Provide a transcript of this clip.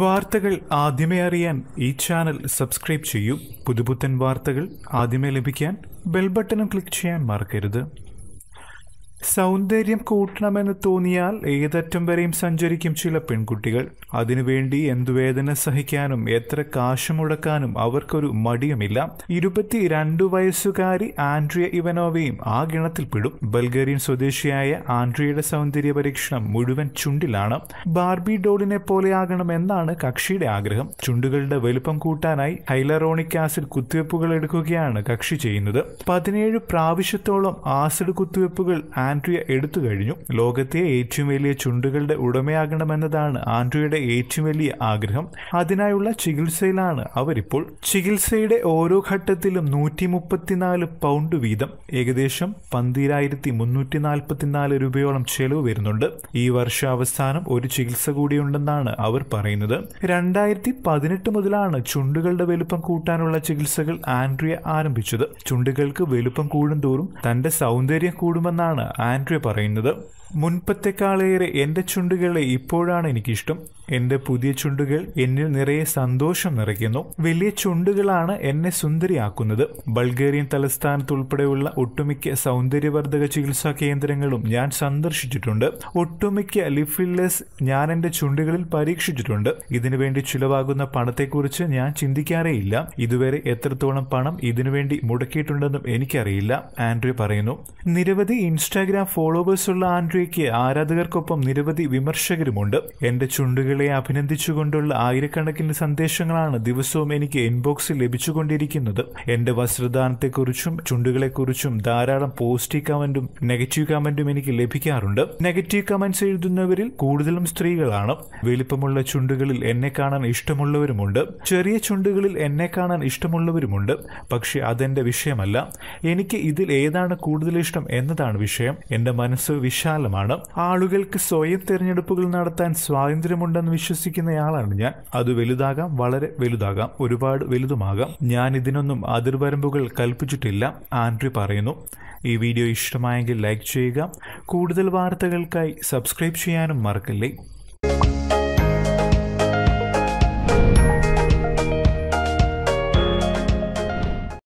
വാർത്തകൾ ആദ്യമേ അറിയാൻ ഈ ചാനൽ സബ്സ്ക്രൈബ് ചെയ്യൂ പുതുപുത്തൻ വാർത്തകൾ ആദ്യമേ ലഭിക്കാൻ ബെൽബട്ടനും ക്ലിക്ക് ചെയ്യാൻ മറക്കരുത് സൗന്ദര്യം കൂട്ടണമെന്ന് തോന്നിയാൽ ഏതറ്റം വരെയും സഞ്ചരിക്കും ചില പെൺകുട്ടികൾ അതിനുവേണ്ടി എന്തു വേദന സഹിക്കാനും എത്ര കാശ് മുടക്കാനും അവർക്കൊരു മടിയുമില്ല ഇരുപത്തിരണ്ടു വയസ്സുകാരി ആൻഡ്രിയ ഇവനോവയും ആ ഗണത്തിൽ പെടും ബൾഗേറിയൻ സ്വദേശിയായ ആൻഡ്രിയയുടെ സൗന്ദര്യ പരീക്ഷണം മുഴുവൻ ചുണ്ടിലാണ് ബാർബി ഡോളിനെ എന്നാണ് കക്ഷിയുടെ ആഗ്രഹം ചുണ്ടുകളുടെ വലുപ്പം കൂട്ടാനായി ഹൈലറോണിക് ആസിഡ് കുത്തിവെപ്പുകൾ എടുക്കുകയാണ് കക്ഷി ചെയ്യുന്നത് പതിനേഴ് പ്രാവശ്യത്തോളം ആസിഡ് കുത്തിവെപ്പുകൾ ആൻഡ്രിയ എടുത്തു കഴിഞ്ഞു ലോകത്തെ ഏറ്റവും വലിയ ചുണ്ടുകളുടെ ഉടമയാകണമെന്നതാണ് ആൻഡ്രിയയുടെ ഏറ്റവും വലിയ ആഗ്രഹം അതിനായുള്ള ചികിത്സയിലാണ് അവരിപ്പോൾ ചികിത്സയുടെ ഓരോ ഘട്ടത്തിലും നൂറ്റി മുപ്പത്തിനാല് പൗണ്ട് വീതം ഏകദേശം പന്തിരായിരത്തി മുന്നൂറ്റി നാൽപ്പത്തിനാല് രൂപയോളം ചെലവ് വരുന്നുണ്ട് ഈ വർഷാവസാനം ഒരു ചികിത്സ കൂടിയുണ്ടെന്നാണ് അവർ പറയുന്നത് രണ്ടായിരത്തി പതിനെട്ട് മുതലാണ് ചുണ്ടുകളുടെ വലുപ്പം കൂട്ടാനുള്ള ചികിത്സകൾ ആൻഡ്രിയ ആരംഭിച്ചത് ചുണ്ടുകൾക്ക് വലുപ്പം കൂടുന്തോറും തന്റെ സൗന്ദര്യം കൂടുമെന്നാണ് ആൻഡ്രിയ പറയുന്നത് മുൻപത്തെക്കാളേറെ എൻ്റെ ചുണ്ടുകളെ ഇപ്പോഴാണ് എനിക്കിഷ്ടം എൻ്റെ പുതിയ ചുണ്ടുകൾ എന്നിൽ നിറയെ സന്തോഷം നിറയ്ക്കുന്നു വലിയ ചുണ്ടുകളാണ് എന്നെ സുന്ദരിയാക്കുന്നത് ബൾഗേറിയൻ തലസ്ഥാനത്ത് ഉൾപ്പെടെയുള്ള ഒട്ടുമിക്ക സൗന്ദര്യവർദ്ധക ചികിത്സാ കേന്ദ്രങ്ങളും ഞാൻ സന്ദർശിച്ചിട്ടുണ്ട് ഒട്ടുമിക്ക ലിഫില്ലസ് ഞാൻ എൻ്റെ ചുണ്ടുകളിൽ പരീക്ഷിച്ചിട്ടുണ്ട് ഇതിനുവേണ്ടി ചിലവാകുന്ന പണത്തെക്കുറിച്ച് ഞാൻ ചിന്തിക്കാറേയില്ല ഇതുവരെ എത്രത്തോളം പണം ഇതിനുവേണ്ടി മുടക്കിയിട്ടുണ്ടെന്നും എനിക്കറിയില്ല ആൻഡ്രി പറയുന്നു നിരവധി ഇൻസ്റ്റാഗ്രാം ഫോളോവേഴ്സ് ഉള്ള ആൻഡ്രി ജോഫ്രിയയ്ക്ക് ആരാധകർക്കൊപ്പം നിരവധി വിമർശകരുമുണ്ട് എന്റെ ചുണ്ടുകളെ അഭിനന്ദിച്ചുകൊണ്ടുള്ള ആയിരക്കണക്കിന് സന്ദേശങ്ങളാണ് ദിവസവും എനിക്ക് ഇൻബോക്സിൽ ലഭിച്ചുകൊണ്ടിരിക്കുന്നത് എന്റെ വസ്ത്രദാനത്തെക്കുറിച്ചും ചുണ്ടുകളെക്കുറിച്ചും ധാരാളം പോസിറ്റീവ് കമന്റും നെഗറ്റീവ് കമന്റും എനിക്ക് ലഭിക്കാറുണ്ട് നെഗറ്റീവ് കമന്റ്സ് എഴുതുന്നവരിൽ കൂടുതലും സ്ത്രീകളാണ് വലിപ്പമുള്ള ചുണ്ടുകളിൽ എന്നെ കാണാൻ ഇഷ്ടമുള്ളവരുമുണ്ട് ചെറിയ ചുണ്ടുകളിൽ എന്നെ കാണാൻ ഇഷ്ടമുള്ളവരുമുണ്ട് പക്ഷെ അതെന്റെ വിഷയമല്ല എനിക്ക് ഇതിൽ ഏതാണ് കൂടുതൽ ഇഷ്ടം എന്നതാണ് വിഷയം എന്റെ മനസ്സ് വിശാലം പ്രതിഫലമാണ് ആളുകൾക്ക് സ്വയം തിരഞ്ഞെടുപ്പുകൾ നടത്താൻ സ്വാതന്ത്ര്യമുണ്ടെന്ന് വിശ്വസിക്കുന്നയാളാണ് ഞാൻ അത് വലുതാകാം വളരെ വലുതാകാം ഒരുപാട് വലുതുമാകാം ഞാൻ ഇതിനൊന്നും അതിർവരമ്പുകൾ കൽപ്പിച്ചിട്ടില്ല ആൻഡ്രി പറയുന്നു ഈ വീഡിയോ ഇഷ്ടമായെങ്കിൽ ലൈക്ക് ചെയ്യുക കൂടുതൽ വാർത്തകൾക്കായി സബ്സ്ക്രൈബ് ചെയ്യാനും മറക്കല്ലേ